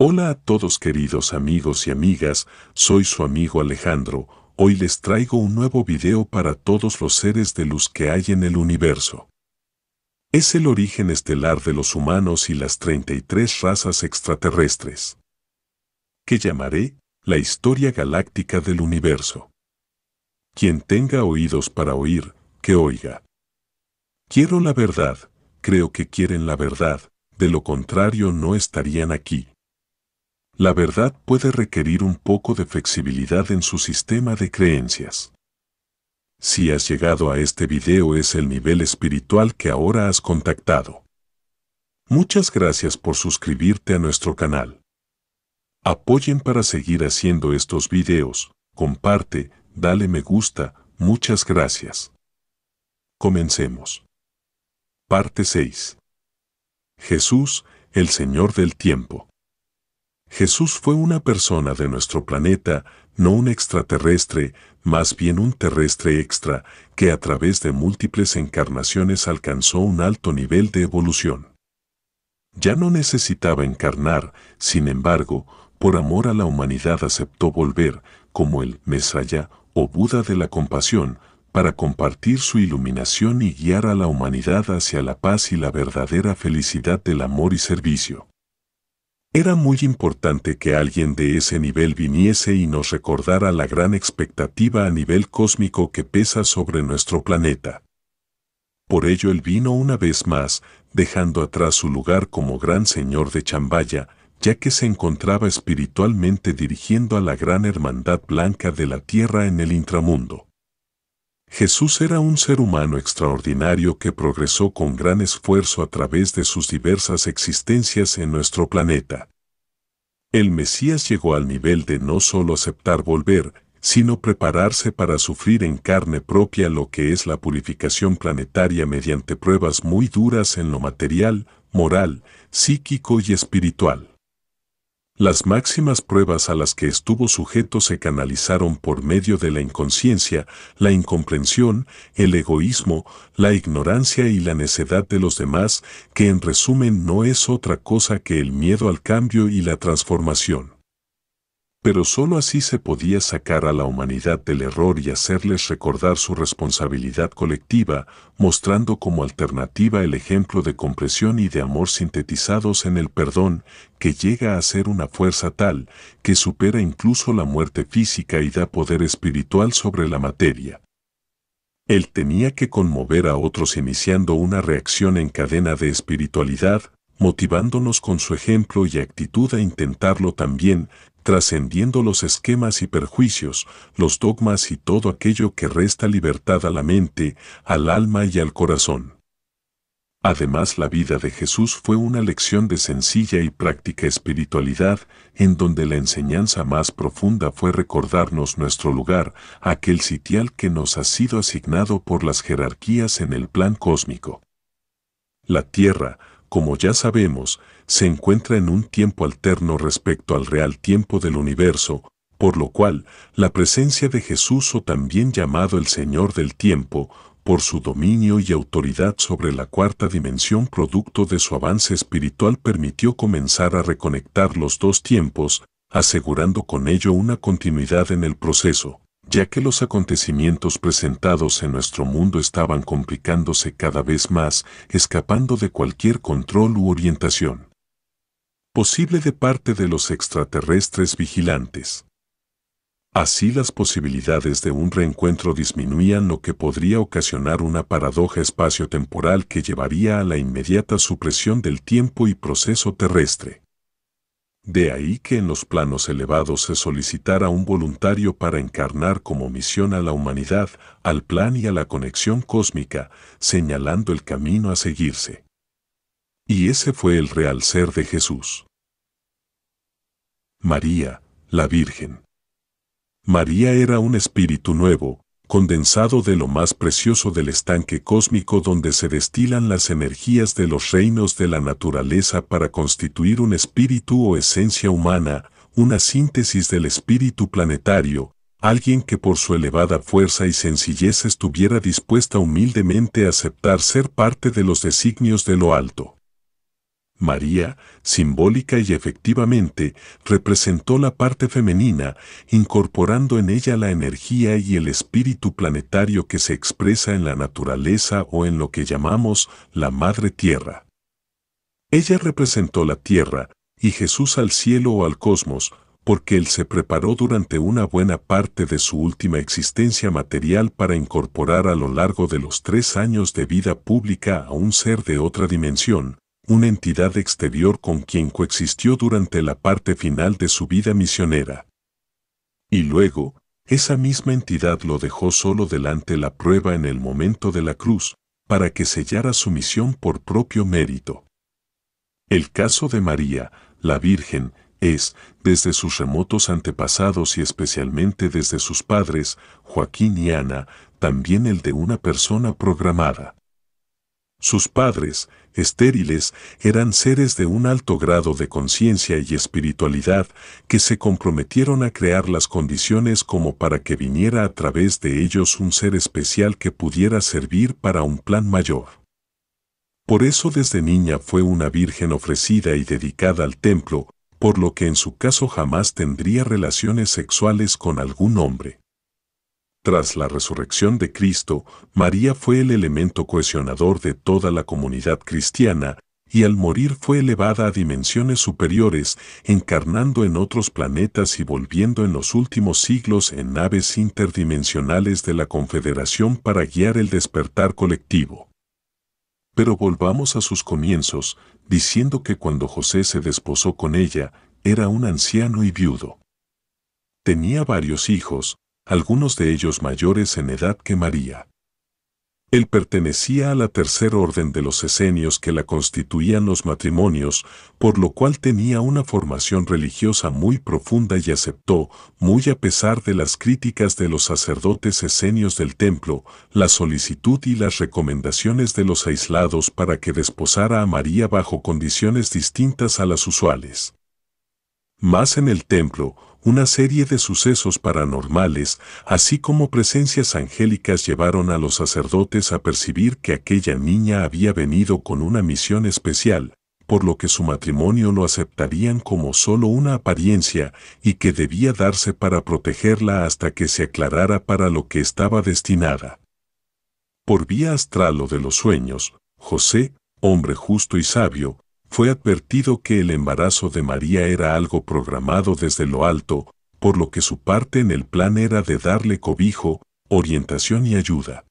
Hola a todos queridos amigos y amigas, soy su amigo Alejandro, hoy les traigo un nuevo video para todos los seres de luz que hay en el universo. Es el origen estelar de los humanos y las 33 razas extraterrestres, que llamaré la historia galáctica del universo. Quien tenga oídos para oír, que oiga. Quiero la verdad, creo que quieren la verdad, de lo contrario no estarían aquí. La verdad puede requerir un poco de flexibilidad en su sistema de creencias. Si has llegado a este video es el nivel espiritual que ahora has contactado. Muchas gracias por suscribirte a nuestro canal. Apoyen para seguir haciendo estos videos, comparte, dale me gusta, muchas gracias. Comencemos. Parte 6. Jesús, el Señor del Tiempo. Jesús fue una persona de nuestro planeta, no un extraterrestre, más bien un terrestre extra, que a través de múltiples encarnaciones alcanzó un alto nivel de evolución. Ya no necesitaba encarnar, sin embargo, por amor a la humanidad aceptó volver, como el Mesaya o Buda de la compasión, para compartir su iluminación y guiar a la humanidad hacia la paz y la verdadera felicidad del amor y servicio. Era muy importante que alguien de ese nivel viniese y nos recordara la gran expectativa a nivel cósmico que pesa sobre nuestro planeta. Por ello él vino una vez más, dejando atrás su lugar como gran señor de Chambaya, ya que se encontraba espiritualmente dirigiendo a la gran hermandad blanca de la tierra en el intramundo. Jesús era un ser humano extraordinario que progresó con gran esfuerzo a través de sus diversas existencias en nuestro planeta. El Mesías llegó al nivel de no solo aceptar volver, sino prepararse para sufrir en carne propia lo que es la purificación planetaria mediante pruebas muy duras en lo material, moral, psíquico y espiritual. Las máximas pruebas a las que estuvo sujeto se canalizaron por medio de la inconsciencia, la incomprensión, el egoísmo, la ignorancia y la necedad de los demás, que en resumen no es otra cosa que el miedo al cambio y la transformación pero sólo así se podía sacar a la humanidad del error y hacerles recordar su responsabilidad colectiva, mostrando como alternativa el ejemplo de compresión y de amor sintetizados en el perdón, que llega a ser una fuerza tal que supera incluso la muerte física y da poder espiritual sobre la materia. Él tenía que conmover a otros iniciando una reacción en cadena de espiritualidad, motivándonos con su ejemplo y actitud a intentarlo también, trascendiendo los esquemas y perjuicios, los dogmas y todo aquello que resta libertad a la mente, al alma y al corazón. Además, la vida de Jesús fue una lección de sencilla y práctica espiritualidad, en donde la enseñanza más profunda fue recordarnos nuestro lugar, aquel sitial que nos ha sido asignado por las jerarquías en el plan cósmico. La Tierra, como ya sabemos, se encuentra en un tiempo alterno respecto al real tiempo del universo, por lo cual la presencia de Jesús o también llamado el Señor del tiempo, por su dominio y autoridad sobre la cuarta dimensión producto de su avance espiritual permitió comenzar a reconectar los dos tiempos, asegurando con ello una continuidad en el proceso, ya que los acontecimientos presentados en nuestro mundo estaban complicándose cada vez más, escapando de cualquier control u orientación posible de parte de los extraterrestres vigilantes. Así las posibilidades de un reencuentro disminuían lo que podría ocasionar una paradoja espaciotemporal que llevaría a la inmediata supresión del tiempo y proceso terrestre. De ahí que en los planos elevados se solicitara un voluntario para encarnar como misión a la humanidad, al plan y a la conexión cósmica, señalando el camino a seguirse. Y ese fue el real ser de Jesús. María, la Virgen. María era un espíritu nuevo, condensado de lo más precioso del estanque cósmico donde se destilan las energías de los reinos de la naturaleza para constituir un espíritu o esencia humana, una síntesis del espíritu planetario, alguien que por su elevada fuerza y sencillez estuviera dispuesta humildemente a aceptar ser parte de los designios de lo alto. María, simbólica y efectivamente, representó la parte femenina, incorporando en ella la energía y el espíritu planetario que se expresa en la naturaleza o en lo que llamamos la Madre Tierra. Ella representó la Tierra, y Jesús al cielo o al cosmos, porque Él se preparó durante una buena parte de su última existencia material para incorporar a lo largo de los tres años de vida pública a un ser de otra dimensión, una entidad exterior con quien coexistió durante la parte final de su vida misionera. Y luego, esa misma entidad lo dejó solo delante la prueba en el momento de la cruz, para que sellara su misión por propio mérito. El caso de María, la Virgen, es, desde sus remotos antepasados y especialmente desde sus padres, Joaquín y Ana, también el de una persona programada. Sus padres, estériles, eran seres de un alto grado de conciencia y espiritualidad que se comprometieron a crear las condiciones como para que viniera a través de ellos un ser especial que pudiera servir para un plan mayor. Por eso desde niña fue una virgen ofrecida y dedicada al templo, por lo que en su caso jamás tendría relaciones sexuales con algún hombre. Tras la resurrección de Cristo, María fue el elemento cohesionador de toda la comunidad cristiana, y al morir fue elevada a dimensiones superiores, encarnando en otros planetas y volviendo en los últimos siglos en naves interdimensionales de la Confederación para guiar el despertar colectivo. Pero volvamos a sus comienzos, diciendo que cuando José se desposó con ella, era un anciano y viudo. Tenía varios hijos, algunos de ellos mayores en edad que María. Él pertenecía a la tercer orden de los esenios que la constituían los matrimonios, por lo cual tenía una formación religiosa muy profunda y aceptó, muy a pesar de las críticas de los sacerdotes esenios del templo, la solicitud y las recomendaciones de los aislados para que desposara a María bajo condiciones distintas a las usuales. Más en el templo, una serie de sucesos paranormales, así como presencias angélicas llevaron a los sacerdotes a percibir que aquella niña había venido con una misión especial, por lo que su matrimonio lo aceptarían como solo una apariencia y que debía darse para protegerla hasta que se aclarara para lo que estaba destinada. Por vía astral o de los sueños, José, hombre justo y sabio, fue advertido que el embarazo de María era algo programado desde lo alto, por lo que su parte en el plan era de darle cobijo, orientación y ayuda.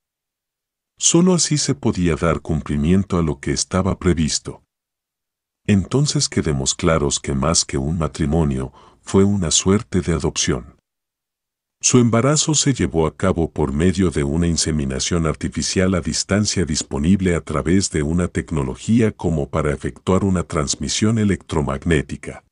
Solo así se podía dar cumplimiento a lo que estaba previsto. Entonces quedemos claros que más que un matrimonio, fue una suerte de adopción. Su embarazo se llevó a cabo por medio de una inseminación artificial a distancia disponible a través de una tecnología como para efectuar una transmisión electromagnética.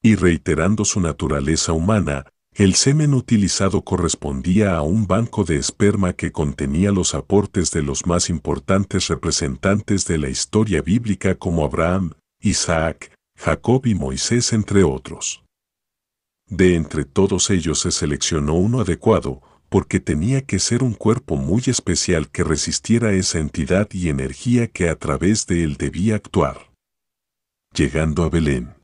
Y reiterando su naturaleza humana, el semen utilizado correspondía a un banco de esperma que contenía los aportes de los más importantes representantes de la historia bíblica como Abraham, Isaac, Jacob y Moisés entre otros. De entre todos ellos se seleccionó uno adecuado, porque tenía que ser un cuerpo muy especial que resistiera esa entidad y energía que a través de él debía actuar. Llegando a Belén.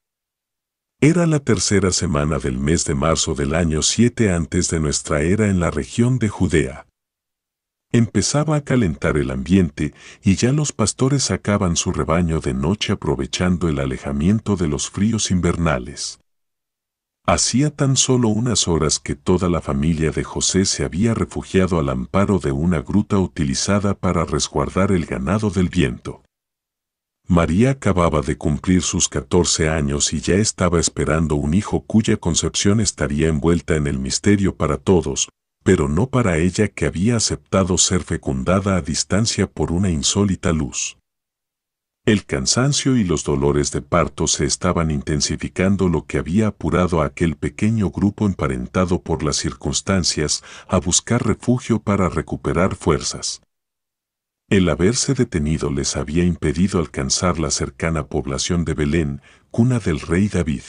Era la tercera semana del mes de marzo del año 7 antes de nuestra era en la región de Judea. Empezaba a calentar el ambiente y ya los pastores sacaban su rebaño de noche aprovechando el alejamiento de los fríos invernales. Hacía tan solo unas horas que toda la familia de José se había refugiado al amparo de una gruta utilizada para resguardar el ganado del viento. María acababa de cumplir sus 14 años y ya estaba esperando un hijo cuya concepción estaría envuelta en el misterio para todos, pero no para ella que había aceptado ser fecundada a distancia por una insólita luz. El cansancio y los dolores de parto se estaban intensificando lo que había apurado a aquel pequeño grupo emparentado por las circunstancias a buscar refugio para recuperar fuerzas. El haberse detenido les había impedido alcanzar la cercana población de Belén, cuna del rey David.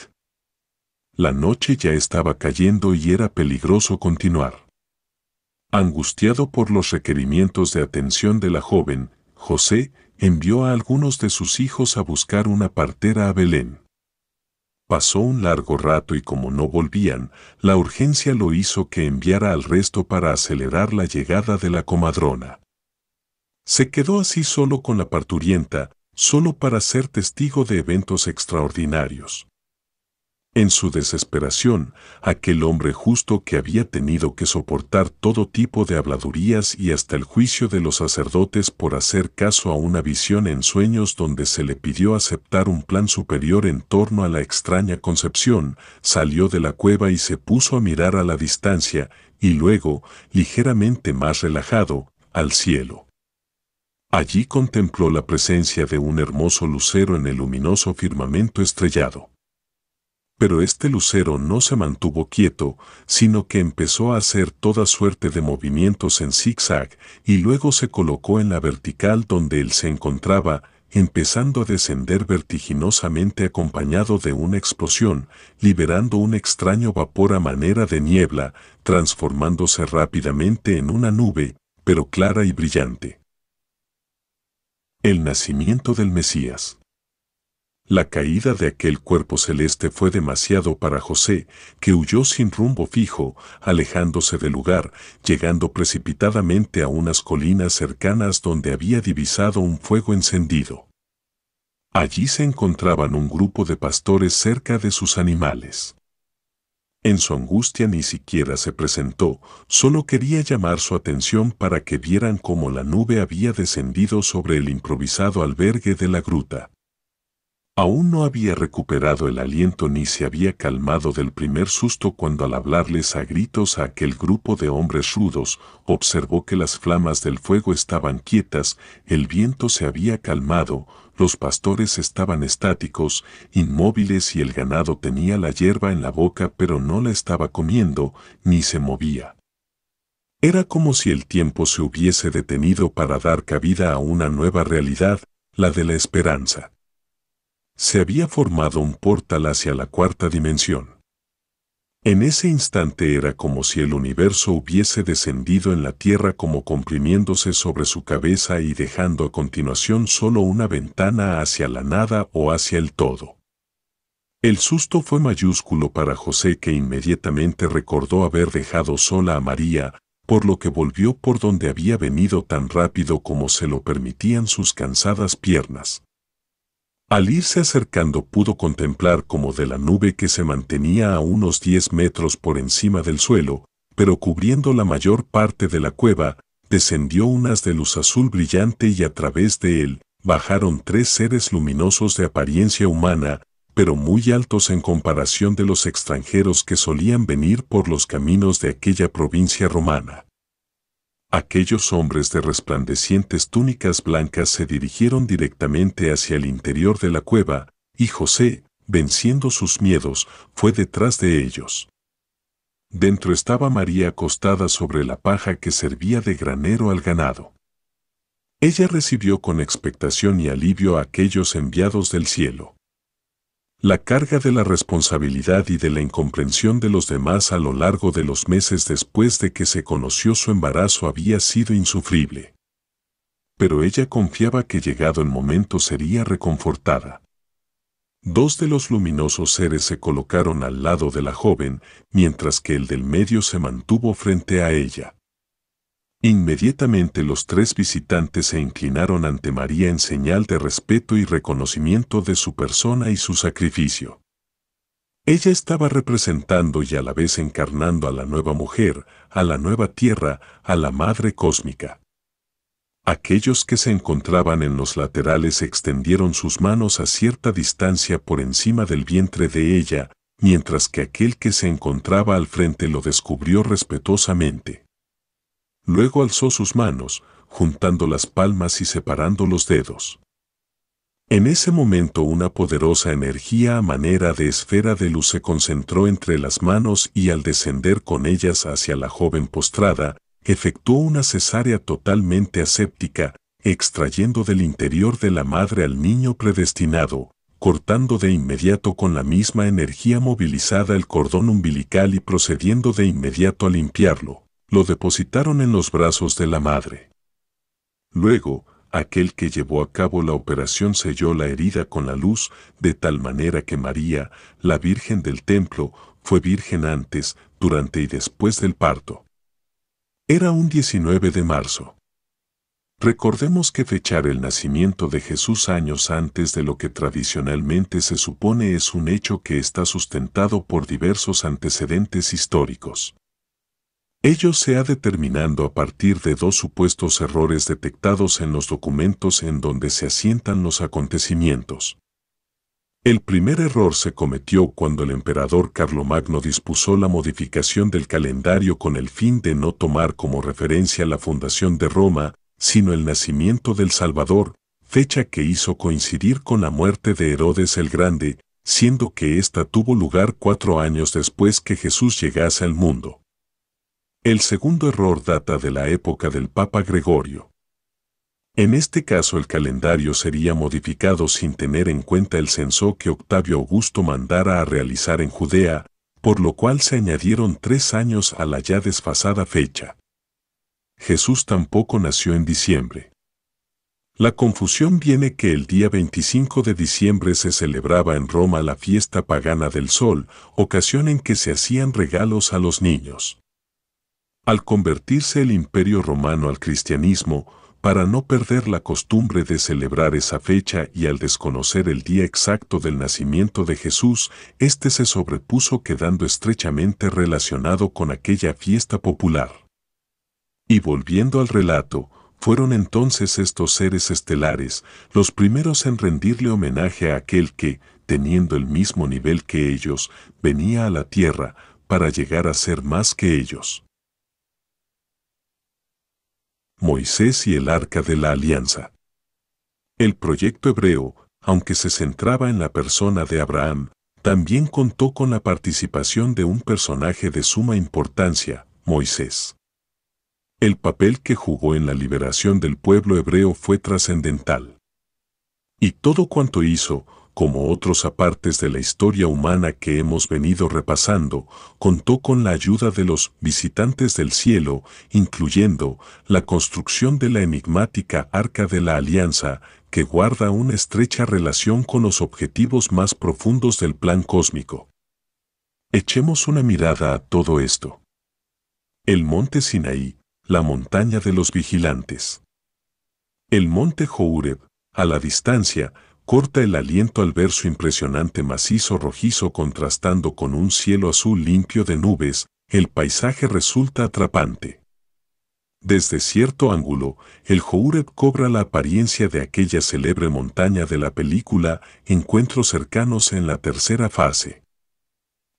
La noche ya estaba cayendo y era peligroso continuar. Angustiado por los requerimientos de atención de la joven, José, envió a algunos de sus hijos a buscar una partera a Belén. Pasó un largo rato y como no volvían, la urgencia lo hizo que enviara al resto para acelerar la llegada de la comadrona. Se quedó así solo con la parturienta, solo para ser testigo de eventos extraordinarios en su desesperación, aquel hombre justo que había tenido que soportar todo tipo de habladurías y hasta el juicio de los sacerdotes por hacer caso a una visión en sueños donde se le pidió aceptar un plan superior en torno a la extraña concepción, salió de la cueva y se puso a mirar a la distancia, y luego, ligeramente más relajado, al cielo. Allí contempló la presencia de un hermoso lucero en el luminoso firmamento estrellado. Pero este lucero no se mantuvo quieto, sino que empezó a hacer toda suerte de movimientos en zigzag y luego se colocó en la vertical donde él se encontraba, empezando a descender vertiginosamente acompañado de una explosión, liberando un extraño vapor a manera de niebla, transformándose rápidamente en una nube, pero clara y brillante. El nacimiento del Mesías. La caída de aquel cuerpo celeste fue demasiado para José, que huyó sin rumbo fijo, alejándose del lugar, llegando precipitadamente a unas colinas cercanas donde había divisado un fuego encendido. Allí se encontraban un grupo de pastores cerca de sus animales. En su angustia ni siquiera se presentó, solo quería llamar su atención para que vieran cómo la nube había descendido sobre el improvisado albergue de la gruta. Aún no había recuperado el aliento ni se había calmado del primer susto cuando al hablarles a gritos a aquel grupo de hombres rudos, observó que las flamas del fuego estaban quietas, el viento se había calmado, los pastores estaban estáticos, inmóviles y el ganado tenía la hierba en la boca pero no la estaba comiendo, ni se movía. Era como si el tiempo se hubiese detenido para dar cabida a una nueva realidad, la de la esperanza se había formado un portal hacia la cuarta dimensión. En ese instante era como si el universo hubiese descendido en la Tierra como comprimiéndose sobre su cabeza y dejando a continuación solo una ventana hacia la nada o hacia el todo. El susto fue mayúsculo para José que inmediatamente recordó haber dejado sola a María, por lo que volvió por donde había venido tan rápido como se lo permitían sus cansadas piernas. Al irse acercando pudo contemplar como de la nube que se mantenía a unos 10 metros por encima del suelo, pero cubriendo la mayor parte de la cueva, descendió unas de luz azul brillante y a través de él bajaron tres seres luminosos de apariencia humana, pero muy altos en comparación de los extranjeros que solían venir por los caminos de aquella provincia romana. Aquellos hombres de resplandecientes túnicas blancas se dirigieron directamente hacia el interior de la cueva, y José, venciendo sus miedos, fue detrás de ellos. Dentro estaba María acostada sobre la paja que servía de granero al ganado. Ella recibió con expectación y alivio a aquellos enviados del cielo. La carga de la responsabilidad y de la incomprensión de los demás a lo largo de los meses después de que se conoció su embarazo había sido insufrible. Pero ella confiaba que llegado el momento sería reconfortada. Dos de los luminosos seres se colocaron al lado de la joven, mientras que el del medio se mantuvo frente a ella. Inmediatamente los tres visitantes se inclinaron ante María en señal de respeto y reconocimiento de su persona y su sacrificio. Ella estaba representando y a la vez encarnando a la nueva mujer, a la nueva tierra, a la madre cósmica. Aquellos que se encontraban en los laterales extendieron sus manos a cierta distancia por encima del vientre de ella, mientras que aquel que se encontraba al frente lo descubrió respetuosamente. Luego alzó sus manos, juntando las palmas y separando los dedos. En ese momento una poderosa energía a manera de esfera de luz se concentró entre las manos y al descender con ellas hacia la joven postrada, efectuó una cesárea totalmente aséptica, extrayendo del interior de la madre al niño predestinado, cortando de inmediato con la misma energía movilizada el cordón umbilical y procediendo de inmediato a limpiarlo, lo depositaron en los brazos de la madre. Luego, aquel que llevó a cabo la operación selló la herida con la luz, de tal manera que María, la Virgen del Templo, fue virgen antes, durante y después del parto. Era un 19 de marzo. Recordemos que fechar el nacimiento de Jesús años antes de lo que tradicionalmente se supone es un hecho que está sustentado por diversos antecedentes históricos. Ello se ha determinado a partir de dos supuestos errores detectados en los documentos en donde se asientan los acontecimientos. El primer error se cometió cuando el emperador Carlomagno dispuso la modificación del calendario con el fin de no tomar como referencia la fundación de Roma, sino el nacimiento del Salvador, fecha que hizo coincidir con la muerte de Herodes el Grande, siendo que ésta tuvo lugar cuatro años después que Jesús llegase al mundo. El segundo error data de la época del Papa Gregorio. En este caso el calendario sería modificado sin tener en cuenta el censo que Octavio Augusto mandara a realizar en Judea, por lo cual se añadieron tres años a la ya desfasada fecha. Jesús tampoco nació en diciembre. La confusión viene que el día 25 de diciembre se celebraba en Roma la fiesta pagana del sol, ocasión en que se hacían regalos a los niños al convertirse el imperio romano al cristianismo, para no perder la costumbre de celebrar esa fecha y al desconocer el día exacto del nacimiento de Jesús, éste se sobrepuso quedando estrechamente relacionado con aquella fiesta popular. Y volviendo al relato, fueron entonces estos seres estelares los primeros en rendirle homenaje a aquel que, teniendo el mismo nivel que ellos, venía a la tierra para llegar a ser más que ellos. Moisés y el Arca de la Alianza. El proyecto hebreo, aunque se centraba en la persona de Abraham, también contó con la participación de un personaje de suma importancia, Moisés. El papel que jugó en la liberación del pueblo hebreo fue trascendental. Y todo cuanto hizo, como otros apartes de la historia humana que hemos venido repasando, contó con la ayuda de los visitantes del cielo, incluyendo la construcción de la enigmática Arca de la Alianza, que guarda una estrecha relación con los objetivos más profundos del plan cósmico. Echemos una mirada a todo esto. El monte Sinaí, la montaña de los vigilantes. El monte Joureb, a la distancia, corta el aliento al ver su impresionante macizo rojizo contrastando con un cielo azul limpio de nubes, el paisaje resulta atrapante. Desde cierto ángulo, el Jouret cobra la apariencia de aquella célebre montaña de la película Encuentros cercanos en la tercera fase.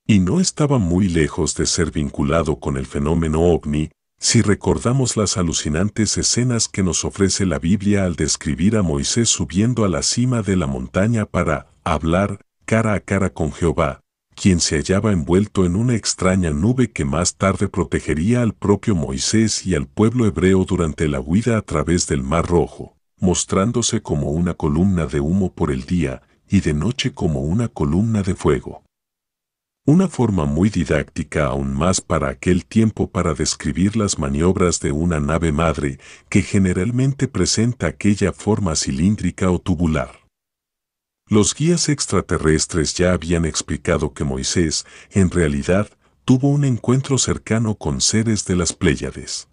Y no estaba muy lejos de ser vinculado con el fenómeno ovni, si recordamos las alucinantes escenas que nos ofrece la Biblia al describir a Moisés subiendo a la cima de la montaña para hablar cara a cara con Jehová, quien se hallaba envuelto en una extraña nube que más tarde protegería al propio Moisés y al pueblo hebreo durante la huida a través del Mar Rojo, mostrándose como una columna de humo por el día y de noche como una columna de fuego. Una forma muy didáctica aún más para aquel tiempo para describir las maniobras de una nave madre que generalmente presenta aquella forma cilíndrica o tubular. Los guías extraterrestres ya habían explicado que Moisés, en realidad, tuvo un encuentro cercano con seres de las Pléyades.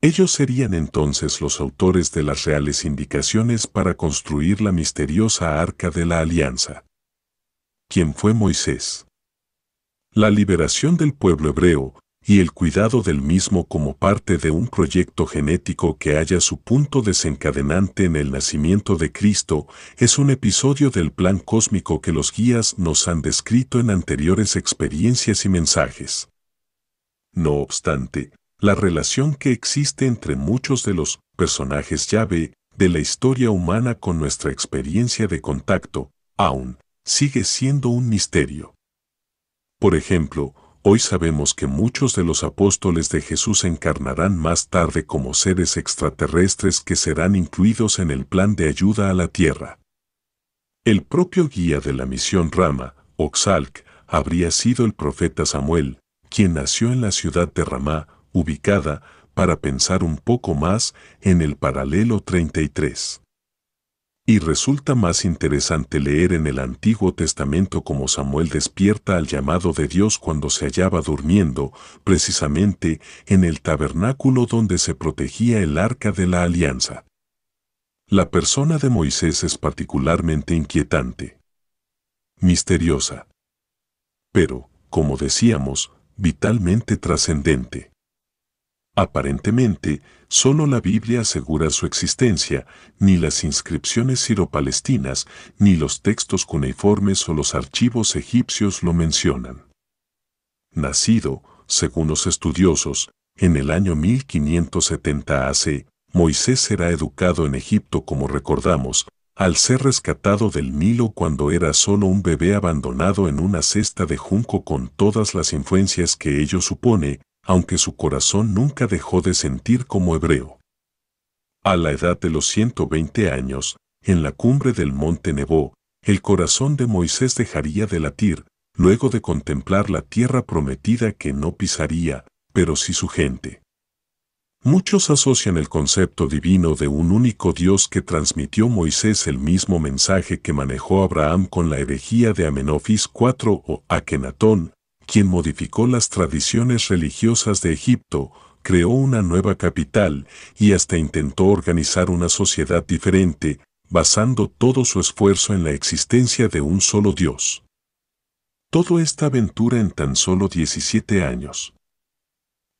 Ellos serían entonces los autores de las reales indicaciones para construir la misteriosa arca de la alianza. ¿Quién fue Moisés? la liberación del pueblo hebreo y el cuidado del mismo como parte de un proyecto genético que haya su punto desencadenante en el nacimiento de Cristo, es un episodio del plan cósmico que los guías nos han descrito en anteriores experiencias y mensajes. No obstante, la relación que existe entre muchos de los personajes llave de la historia humana con nuestra experiencia de contacto, aún, sigue siendo un misterio. Por ejemplo, hoy sabemos que muchos de los apóstoles de Jesús encarnarán más tarde como seres extraterrestres que serán incluidos en el plan de ayuda a la Tierra. El propio guía de la misión Rama, Oxalc, habría sido el profeta Samuel, quien nació en la ciudad de Ramá, ubicada, para pensar un poco más, en el paralelo 33. Y resulta más interesante leer en el Antiguo Testamento cómo Samuel despierta al llamado de Dios cuando se hallaba durmiendo, precisamente en el tabernáculo donde se protegía el arca de la alianza. La persona de Moisés es particularmente inquietante, misteriosa, pero, como decíamos, vitalmente trascendente. Aparentemente, solo la Biblia asegura su existencia, ni las inscripciones siropalestinas, ni los textos cuneiformes o los archivos egipcios lo mencionan. Nacido, según los estudiosos, en el año 1570 AC, Moisés será educado en Egipto como recordamos, al ser rescatado del Nilo cuando era solo un bebé abandonado en una cesta de junco con todas las influencias que ello supone, aunque su corazón nunca dejó de sentir como hebreo. A la edad de los 120 años, en la cumbre del monte Nebo, el corazón de Moisés dejaría de latir, luego de contemplar la tierra prometida que no pisaría, pero sí su gente. Muchos asocian el concepto divino de un único Dios que transmitió Moisés el mismo mensaje que manejó Abraham con la herejía de Amenofis IV o Akenatón, quien modificó las tradiciones religiosas de Egipto, creó una nueva capital y hasta intentó organizar una sociedad diferente, basando todo su esfuerzo en la existencia de un solo Dios. Todo esta aventura en tan solo 17 años.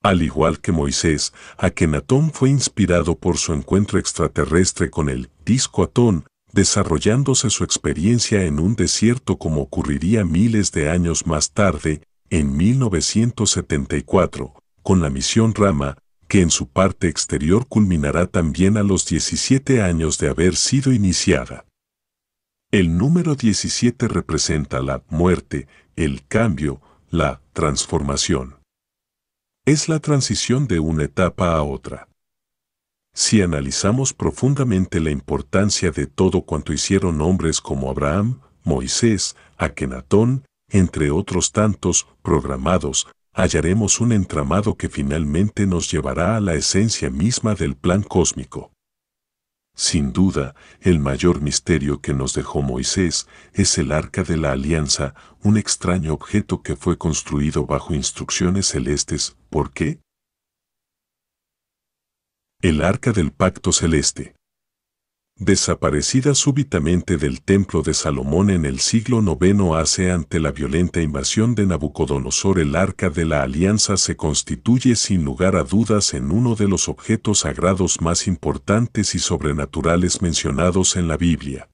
Al igual que Moisés, Akenatón fue inspirado por su encuentro extraterrestre con el disco Atón, desarrollándose su experiencia en un desierto como ocurriría miles de años más tarde, en 1974, con la misión Rama, que en su parte exterior culminará también a los 17 años de haber sido iniciada. El número 17 representa la muerte, el cambio, la transformación. Es la transición de una etapa a otra. Si analizamos profundamente la importancia de todo cuanto hicieron hombres como Abraham, Moisés, Akenatón, entre otros tantos programados, hallaremos un entramado que finalmente nos llevará a la esencia misma del plan cósmico. Sin duda, el mayor misterio que nos dejó Moisés es el arca de la alianza, un extraño objeto que fue construido bajo instrucciones celestes. ¿Por qué? El arca del pacto celeste desaparecida súbitamente del templo de Salomón en el siglo IX hace ante la violenta invasión de Nabucodonosor el arca de la alianza se constituye sin lugar a dudas en uno de los objetos sagrados más importantes y sobrenaturales mencionados en la Biblia.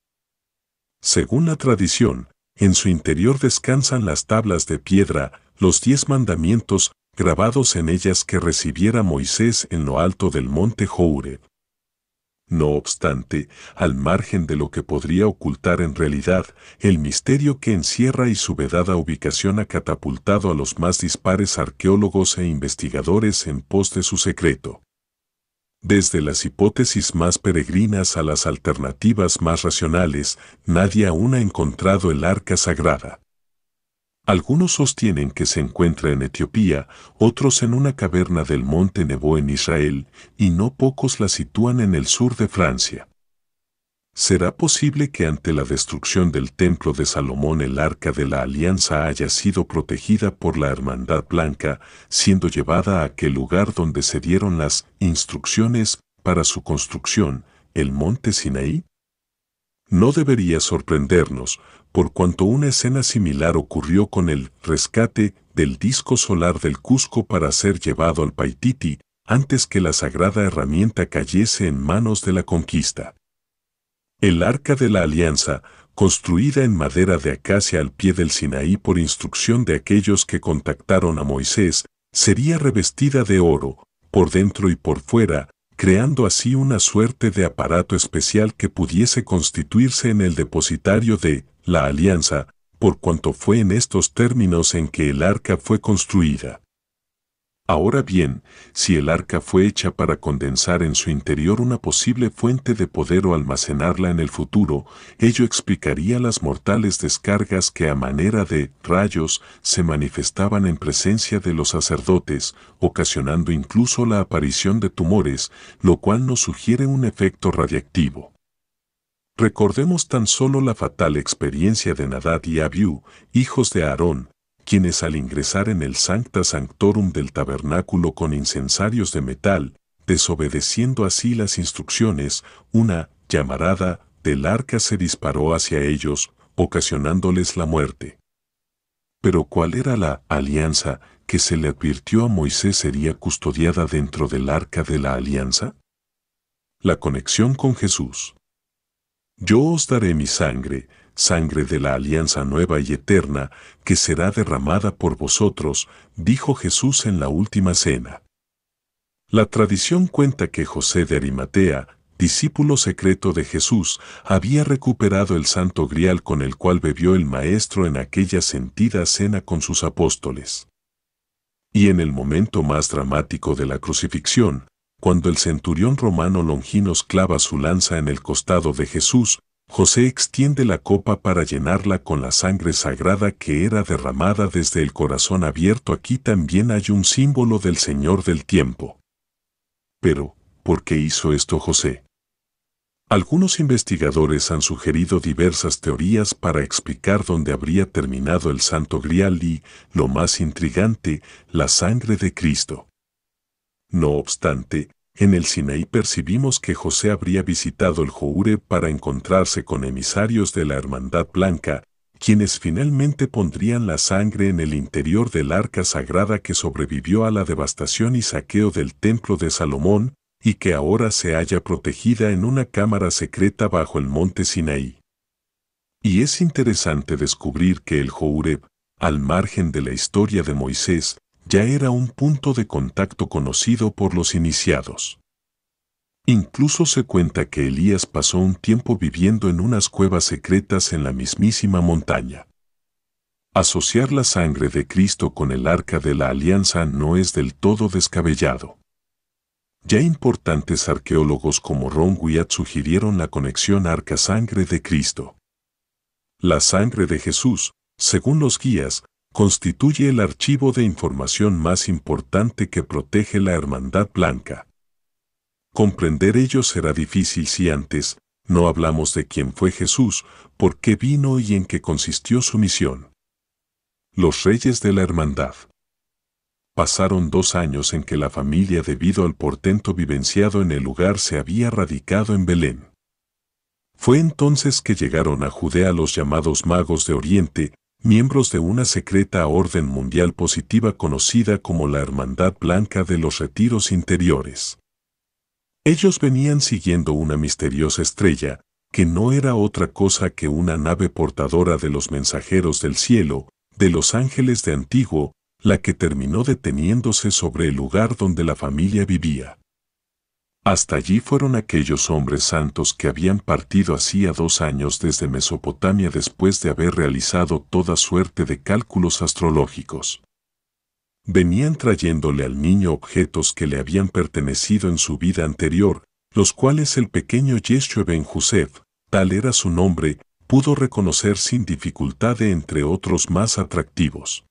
Según la tradición, en su interior descansan las tablas de piedra, los diez mandamientos, grabados en ellas que recibiera Moisés en lo alto del monte Joure. No obstante, al margen de lo que podría ocultar en realidad, el misterio que encierra y su vedada ubicación ha catapultado a los más dispares arqueólogos e investigadores en pos de su secreto. Desde las hipótesis más peregrinas a las alternativas más racionales, nadie aún ha encontrado el arca sagrada. Algunos sostienen que se encuentra en Etiopía, otros en una caverna del monte Nebo en Israel, y no pocos la sitúan en el sur de Francia. ¿Será posible que ante la destrucción del templo de Salomón el arca de la alianza haya sido protegida por la Hermandad Blanca, siendo llevada a aquel lugar donde se dieron las instrucciones para su construcción, el monte Sinaí? No debería sorprendernos, por cuanto una escena similar ocurrió con el rescate del disco solar del Cusco para ser llevado al Paititi antes que la sagrada herramienta cayese en manos de la conquista. El Arca de la Alianza, construida en madera de acacia al pie del Sinaí por instrucción de aquellos que contactaron a Moisés, sería revestida de oro, por dentro y por fuera, creando así una suerte de aparato especial que pudiese constituirse en el depositario de la alianza, por cuanto fue en estos términos en que el arca fue construida. Ahora bien, si el arca fue hecha para condensar en su interior una posible fuente de poder o almacenarla en el futuro, ello explicaría las mortales descargas que a manera de rayos se manifestaban en presencia de los sacerdotes, ocasionando incluso la aparición de tumores, lo cual nos sugiere un efecto radiactivo. Recordemos tan solo la fatal experiencia de Nadad y Abiú, hijos de Aarón, quienes al ingresar en el Sancta Sanctorum del tabernáculo con incensarios de metal, desobedeciendo así las instrucciones, una llamarada del arca se disparó hacia ellos, ocasionándoles la muerte. Pero ¿cuál era la alianza que se le advirtió a Moisés sería custodiada dentro del arca de la alianza? La conexión con Jesús. Yo os daré mi sangre, sangre de la alianza nueva y eterna, que será derramada por vosotros, dijo Jesús en la última cena. La tradición cuenta que José de Arimatea, discípulo secreto de Jesús, había recuperado el santo grial con el cual bebió el Maestro en aquella sentida cena con sus apóstoles. Y en el momento más dramático de la crucifixión, cuando el centurión romano Longinos clava su lanza en el costado de Jesús, José extiende la copa para llenarla con la sangre sagrada que era derramada desde el corazón abierto. Aquí también hay un símbolo del Señor del tiempo. Pero, ¿por qué hizo esto José? Algunos investigadores han sugerido diversas teorías para explicar dónde habría terminado el Santo Grial y, lo más intrigante, la sangre de Cristo. No obstante, en el Sinaí percibimos que José habría visitado el Joure para encontrarse con emisarios de la Hermandad Blanca, quienes finalmente pondrían la sangre en el interior del arca sagrada que sobrevivió a la devastación y saqueo del templo de Salomón, y que ahora se halla protegida en una cámara secreta bajo el monte Sinaí. Y es interesante descubrir que el Joureb, al margen de la historia de Moisés, ya era un punto de contacto conocido por los iniciados. Incluso se cuenta que Elías pasó un tiempo viviendo en unas cuevas secretas en la mismísima montaña. Asociar la sangre de Cristo con el arca de la alianza no es del todo descabellado. Ya importantes arqueólogos como Ron Wyatt sugirieron la conexión arca-sangre de Cristo. La sangre de Jesús, según los guías, constituye el archivo de información más importante que protege la Hermandad Blanca. Comprender ello será difícil si antes no hablamos de quién fue Jesús, por qué vino y en qué consistió su misión. Los Reyes de la Hermandad. Pasaron dos años en que la familia debido al portento vivenciado en el lugar se había radicado en Belén. Fue entonces que llegaron a Judea los llamados magos de Oriente, miembros de una secreta orden mundial positiva conocida como la Hermandad Blanca de los Retiros Interiores. Ellos venían siguiendo una misteriosa estrella, que no era otra cosa que una nave portadora de los mensajeros del cielo, de los ángeles de antiguo, la que terminó deteniéndose sobre el lugar donde la familia vivía. Hasta allí fueron aquellos hombres santos que habían partido hacía dos años desde Mesopotamia después de haber realizado toda suerte de cálculos astrológicos. Venían trayéndole al niño objetos que le habían pertenecido en su vida anterior, los cuales el pequeño Yeshua Ben josef tal era su nombre, pudo reconocer sin dificultad de entre otros más atractivos.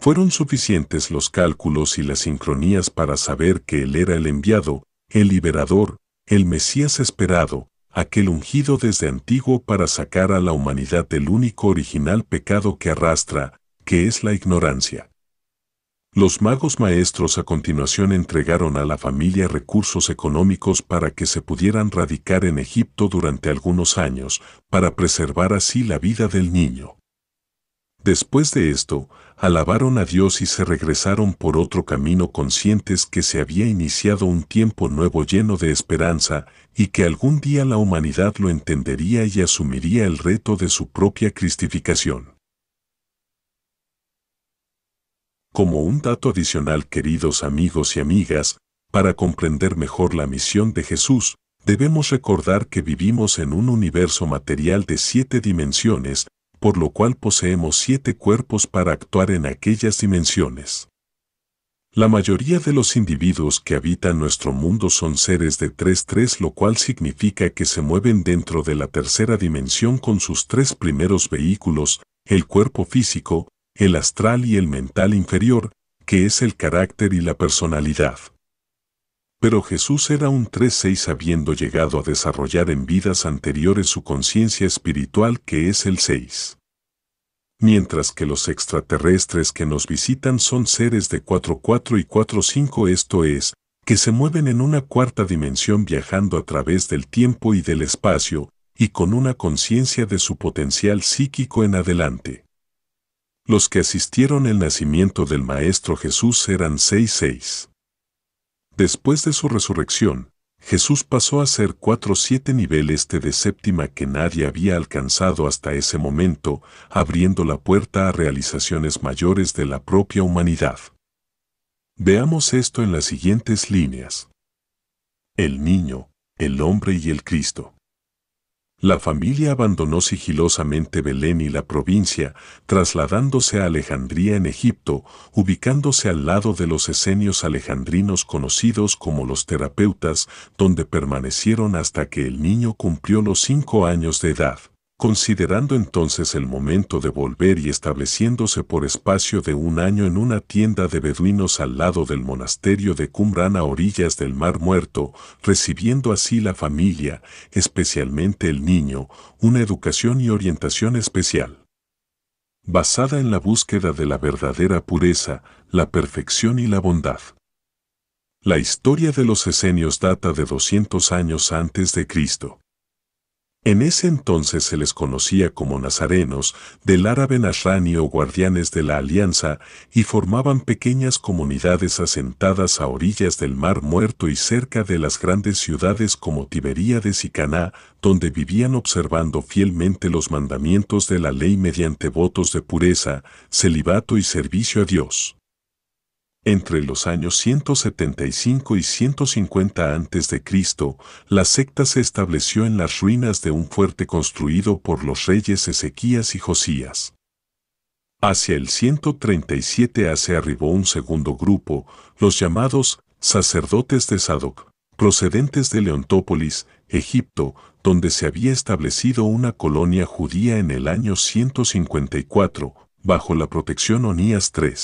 Fueron suficientes los cálculos y las sincronías para saber que él era el enviado, el liberador, el Mesías esperado, aquel ungido desde antiguo para sacar a la humanidad del único original pecado que arrastra, que es la ignorancia. Los magos maestros a continuación entregaron a la familia recursos económicos para que se pudieran radicar en Egipto durante algunos años, para preservar así la vida del niño. Después de esto, alabaron a Dios y se regresaron por otro camino conscientes que se había iniciado un tiempo nuevo lleno de esperanza y que algún día la humanidad lo entendería y asumiría el reto de su propia cristificación. Como un dato adicional, queridos amigos y amigas, para comprender mejor la misión de Jesús, debemos recordar que vivimos en un universo material de siete dimensiones, por lo cual poseemos siete cuerpos para actuar en aquellas dimensiones. La mayoría de los individuos que habitan nuestro mundo son seres de 3-3, lo cual significa que se mueven dentro de la tercera dimensión con sus tres primeros vehículos, el cuerpo físico, el astral y el mental inferior, que es el carácter y la personalidad. Pero Jesús era un 3-6 habiendo llegado a desarrollar en vidas anteriores su conciencia espiritual que es el 6. Mientras que los extraterrestres que nos visitan son seres de 4-4 y 4-5 esto es, que se mueven en una cuarta dimensión viajando a través del tiempo y del espacio, y con una conciencia de su potencial psíquico en adelante. Los que asistieron el nacimiento del Maestro Jesús eran 6-6. Después de su resurrección, Jesús pasó a ser cuatro siete niveles de séptima que nadie había alcanzado hasta ese momento, abriendo la puerta a realizaciones mayores de la propia humanidad. Veamos esto en las siguientes líneas. El niño, el hombre y el Cristo. La familia abandonó sigilosamente Belén y la provincia, trasladándose a Alejandría en Egipto, ubicándose al lado de los esenios alejandrinos conocidos como los terapeutas, donde permanecieron hasta que el niño cumplió los cinco años de edad considerando entonces el momento de volver y estableciéndose por espacio de un año en una tienda de beduinos al lado del monasterio de Qumran a orillas del Mar Muerto, recibiendo así la familia, especialmente el niño, una educación y orientación especial. Basada en la búsqueda de la verdadera pureza, la perfección y la bondad. La historia de los esenios data de 200 años antes de Cristo. En ese entonces se les conocía como nazarenos, del árabe nasrani o guardianes de la alianza, y formaban pequeñas comunidades asentadas a orillas del Mar Muerto y cerca de las grandes ciudades como Tiberíades y Sicaná, donde vivían observando fielmente los mandamientos de la ley mediante votos de pureza, celibato y servicio a Dios. Entre los años 175 y 150 a.C., la secta se estableció en las ruinas de un fuerte construido por los reyes Ezequías y Josías. Hacia el 137 se arribó un segundo grupo, los llamados sacerdotes de Sadoc, procedentes de Leontópolis, Egipto, donde se había establecido una colonia judía en el año 154, bajo la protección Onías III.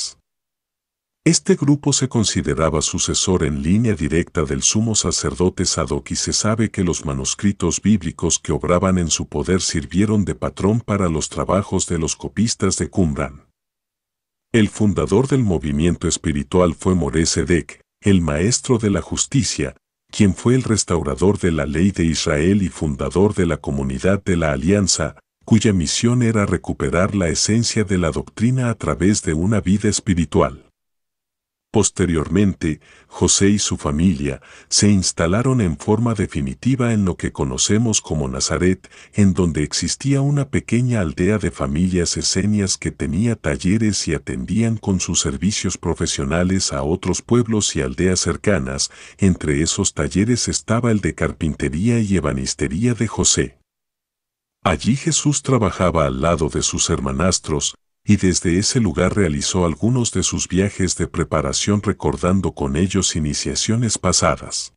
Este grupo se consideraba sucesor en línea directa del sumo sacerdote Sadoc y se sabe que los manuscritos bíblicos que obraban en su poder sirvieron de patrón para los trabajos de los copistas de Qumran. El fundador del movimiento espiritual fue Dek, el maestro de la justicia, quien fue el restaurador de la ley de Israel y fundador de la comunidad de la alianza, cuya misión era recuperar la esencia de la doctrina a través de una vida espiritual. Posteriormente, José y su familia se instalaron en forma definitiva en lo que conocemos como Nazaret, en donde existía una pequeña aldea de familias esenias que tenía talleres y atendían con sus servicios profesionales a otros pueblos y aldeas cercanas. Entre esos talleres estaba el de carpintería y ebanistería de José. Allí Jesús trabajaba al lado de sus hermanastros, y desde ese lugar realizó algunos de sus viajes de preparación recordando con ellos iniciaciones pasadas.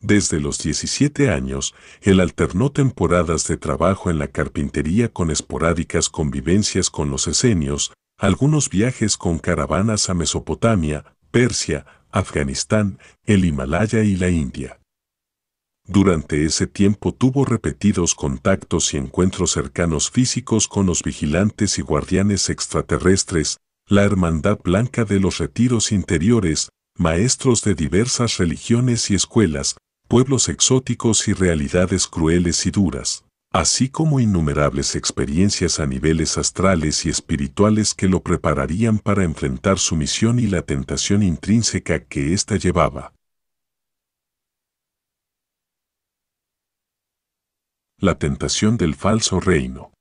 Desde los 17 años, él alternó temporadas de trabajo en la carpintería con esporádicas convivencias con los esenios, algunos viajes con caravanas a Mesopotamia, Persia, Afganistán, el Himalaya y la India. Durante ese tiempo tuvo repetidos contactos y encuentros cercanos físicos con los vigilantes y guardianes extraterrestres, la Hermandad Blanca de los Retiros Interiores, maestros de diversas religiones y escuelas, pueblos exóticos y realidades crueles y duras, así como innumerables experiencias a niveles astrales y espirituales que lo prepararían para enfrentar su misión y la tentación intrínseca que ésta llevaba. la tentación del falso reino.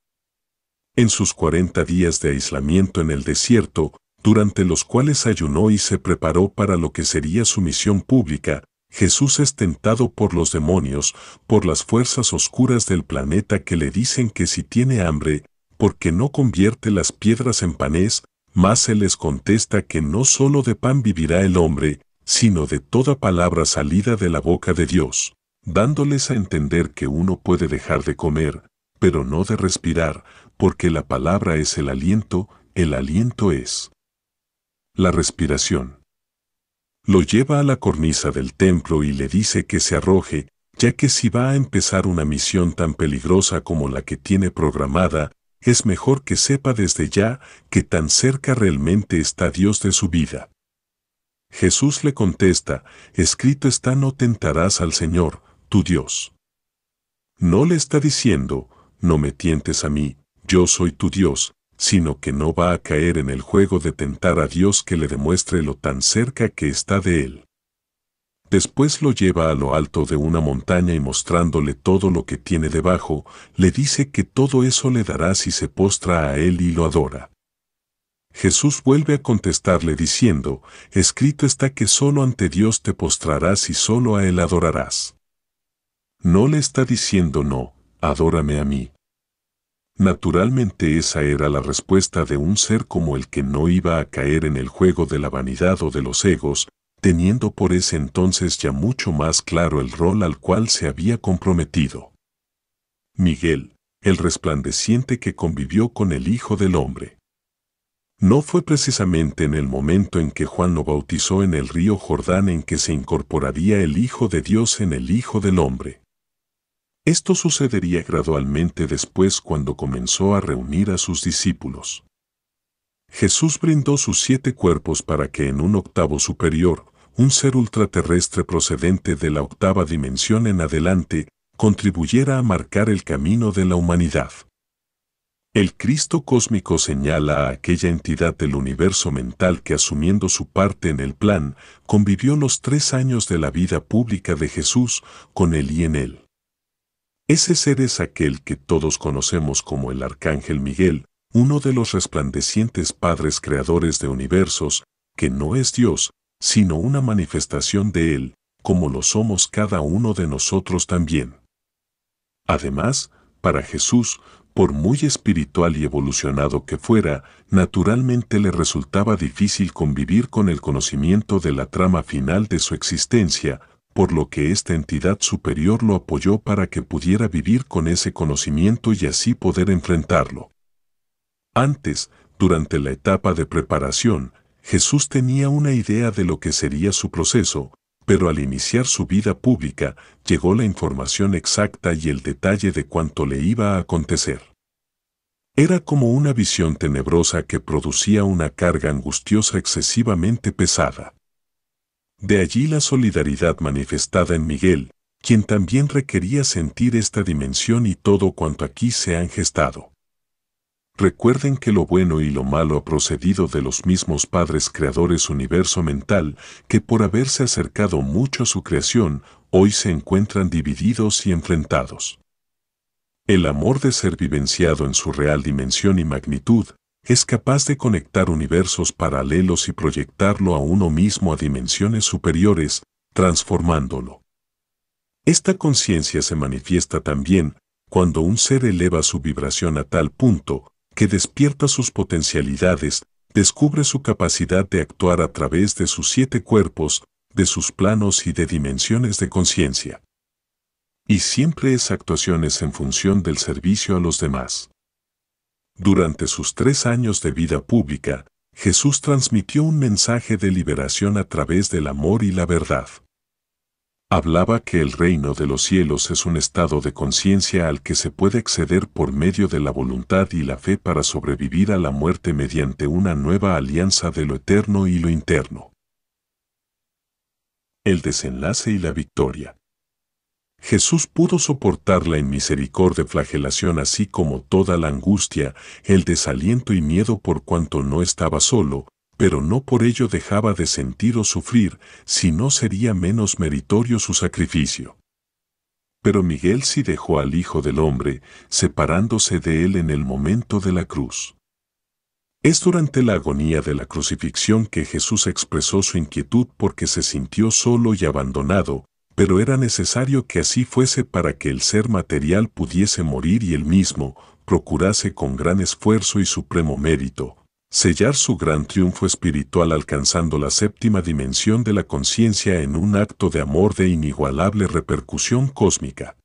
En sus cuarenta días de aislamiento en el desierto, durante los cuales ayunó y se preparó para lo que sería su misión pública, Jesús es tentado por los demonios, por las fuerzas oscuras del planeta que le dicen que si tiene hambre, porque no convierte las piedras en panés, más se les contesta que no sólo de pan vivirá el hombre, sino de toda palabra salida de la boca de Dios dándoles a entender que uno puede dejar de comer, pero no de respirar, porque la palabra es el aliento, el aliento es la respiración. Lo lleva a la cornisa del templo y le dice que se arroje, ya que si va a empezar una misión tan peligrosa como la que tiene programada, es mejor que sepa desde ya que tan cerca realmente está Dios de su vida. Jesús le contesta, escrito está no tentarás al Señor, tu Dios. No le está diciendo, no me tientes a mí, yo soy tu Dios, sino que no va a caer en el juego de tentar a Dios que le demuestre lo tan cerca que está de él. Después lo lleva a lo alto de una montaña y mostrándole todo lo que tiene debajo, le dice que todo eso le dará si se postra a él y lo adora. Jesús vuelve a contestarle diciendo, escrito está que solo ante Dios te postrarás y solo a él adorarás. No le está diciendo no, adórame a mí. Naturalmente esa era la respuesta de un ser como el que no iba a caer en el juego de la vanidad o de los egos, teniendo por ese entonces ya mucho más claro el rol al cual se había comprometido. Miguel, el resplandeciente que convivió con el Hijo del Hombre. No fue precisamente en el momento en que Juan lo bautizó en el río Jordán en que se incorporaría el Hijo de Dios en el Hijo del Hombre. Esto sucedería gradualmente después cuando comenzó a reunir a sus discípulos. Jesús brindó sus siete cuerpos para que en un octavo superior, un ser ultraterrestre procedente de la octava dimensión en adelante, contribuyera a marcar el camino de la humanidad. El Cristo cósmico señala a aquella entidad del universo mental que asumiendo su parte en el plan, convivió los tres años de la vida pública de Jesús con él y en él. Ese ser es aquel que todos conocemos como el Arcángel Miguel, uno de los resplandecientes padres creadores de universos, que no es Dios, sino una manifestación de Él, como lo somos cada uno de nosotros también. Además, para Jesús, por muy espiritual y evolucionado que fuera, naturalmente le resultaba difícil convivir con el conocimiento de la trama final de su existencia, por lo que esta entidad superior lo apoyó para que pudiera vivir con ese conocimiento y así poder enfrentarlo. Antes, durante la etapa de preparación, Jesús tenía una idea de lo que sería su proceso, pero al iniciar su vida pública llegó la información exacta y el detalle de cuánto le iba a acontecer. Era como una visión tenebrosa que producía una carga angustiosa excesivamente pesada. De allí la solidaridad manifestada en Miguel, quien también requería sentir esta dimensión y todo cuanto aquí se han gestado. Recuerden que lo bueno y lo malo ha procedido de los mismos padres creadores universo mental que por haberse acercado mucho a su creación, hoy se encuentran divididos y enfrentados. El amor de ser vivenciado en su real dimensión y magnitud, es capaz de conectar universos paralelos y proyectarlo a uno mismo a dimensiones superiores, transformándolo. Esta conciencia se manifiesta también cuando un ser eleva su vibración a tal punto que despierta sus potencialidades, descubre su capacidad de actuar a través de sus siete cuerpos, de sus planos y de dimensiones de conciencia. Y siempre es actuaciones en función del servicio a los demás. Durante sus tres años de vida pública, Jesús transmitió un mensaje de liberación a través del amor y la verdad. Hablaba que el reino de los cielos es un estado de conciencia al que se puede acceder por medio de la voluntad y la fe para sobrevivir a la muerte mediante una nueva alianza de lo eterno y lo interno. El desenlace y la victoria. Jesús pudo soportar la inmisericordia flagelación así como toda la angustia, el desaliento y miedo por cuanto no estaba solo, pero no por ello dejaba de sentir o sufrir, si no sería menos meritorio su sacrificio. Pero Miguel sí dejó al Hijo del Hombre, separándose de él en el momento de la cruz. Es durante la agonía de la crucifixión que Jesús expresó su inquietud porque se sintió solo y abandonado, pero era necesario que así fuese para que el ser material pudiese morir y él mismo procurase con gran esfuerzo y supremo mérito sellar su gran triunfo espiritual alcanzando la séptima dimensión de la conciencia en un acto de amor de inigualable repercusión cósmica.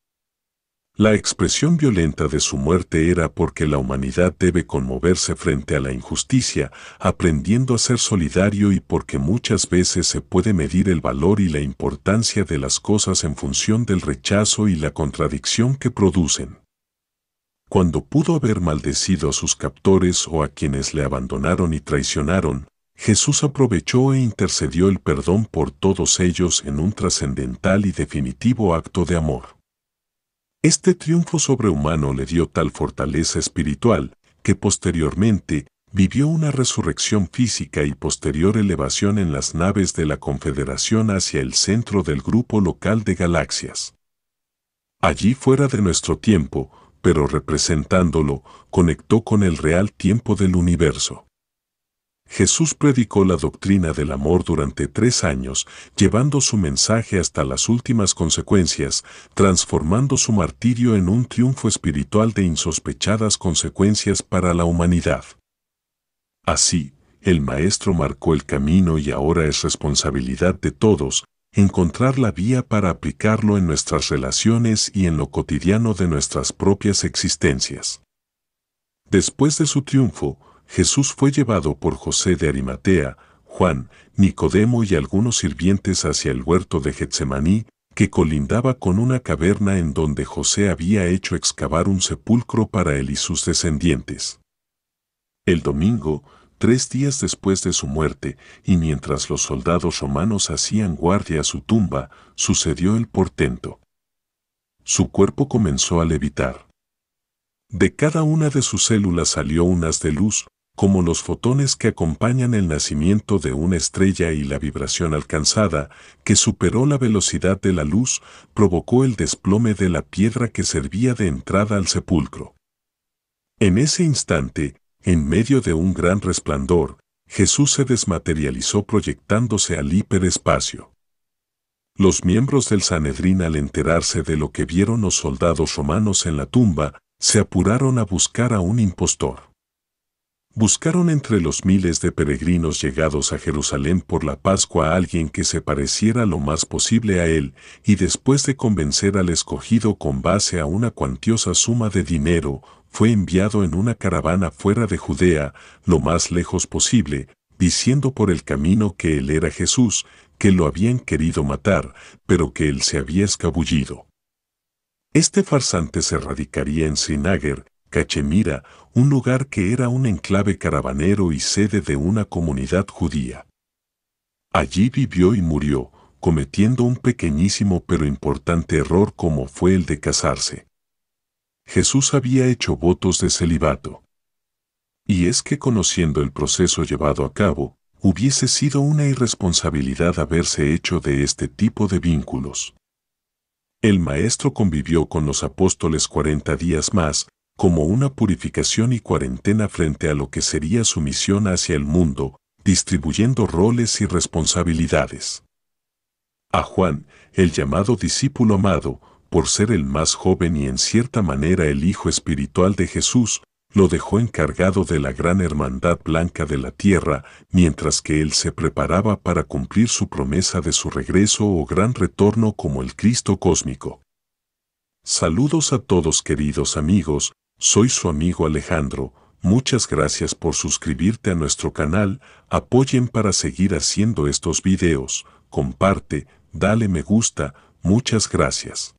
La expresión violenta de su muerte era porque la humanidad debe conmoverse frente a la injusticia, aprendiendo a ser solidario y porque muchas veces se puede medir el valor y la importancia de las cosas en función del rechazo y la contradicción que producen. Cuando pudo haber maldecido a sus captores o a quienes le abandonaron y traicionaron, Jesús aprovechó e intercedió el perdón por todos ellos en un trascendental y definitivo acto de amor. Este triunfo sobrehumano le dio tal fortaleza espiritual que posteriormente vivió una resurrección física y posterior elevación en las naves de la Confederación hacia el centro del grupo local de galaxias. Allí fuera de nuestro tiempo, pero representándolo, conectó con el real tiempo del universo. Jesús predicó la doctrina del amor durante tres años, llevando su mensaje hasta las últimas consecuencias, transformando su martirio en un triunfo espiritual de insospechadas consecuencias para la humanidad. Así, el Maestro marcó el camino y ahora es responsabilidad de todos encontrar la vía para aplicarlo en nuestras relaciones y en lo cotidiano de nuestras propias existencias. Después de su triunfo, Jesús fue llevado por José de Arimatea, Juan, Nicodemo y algunos sirvientes hacia el huerto de Getsemaní, que colindaba con una caverna en donde José había hecho excavar un sepulcro para él y sus descendientes. El domingo, tres días después de su muerte, y mientras los soldados romanos hacían guardia a su tumba, sucedió el portento. Su cuerpo comenzó a levitar. De cada una de sus células salió un de luz, como los fotones que acompañan el nacimiento de una estrella y la vibración alcanzada, que superó la velocidad de la luz, provocó el desplome de la piedra que servía de entrada al sepulcro. En ese instante, en medio de un gran resplandor, Jesús se desmaterializó proyectándose al hiperespacio. Los miembros del Sanedrín al enterarse de lo que vieron los soldados romanos en la tumba, se apuraron a buscar a un impostor buscaron entre los miles de peregrinos llegados a Jerusalén por la Pascua a alguien que se pareciera lo más posible a él, y después de convencer al escogido con base a una cuantiosa suma de dinero, fue enviado en una caravana fuera de Judea, lo más lejos posible, diciendo por el camino que él era Jesús, que lo habían querido matar, pero que él se había escabullido. Este farsante se radicaría en Sinager, Cachemira, un lugar que era un enclave caravanero y sede de una comunidad judía. Allí vivió y murió, cometiendo un pequeñísimo pero importante error como fue el de casarse. Jesús había hecho votos de celibato. Y es que conociendo el proceso llevado a cabo, hubiese sido una irresponsabilidad haberse hecho de este tipo de vínculos. El maestro convivió con los apóstoles 40 días más, como una purificación y cuarentena frente a lo que sería su misión hacia el mundo, distribuyendo roles y responsabilidades. A Juan, el llamado discípulo amado, por ser el más joven y en cierta manera el hijo espiritual de Jesús, lo dejó encargado de la gran hermandad blanca de la tierra, mientras que él se preparaba para cumplir su promesa de su regreso o gran retorno como el Cristo cósmico. Saludos a todos queridos amigos, soy su amigo Alejandro, muchas gracias por suscribirte a nuestro canal, apoyen para seguir haciendo estos videos, comparte, dale me gusta, muchas gracias.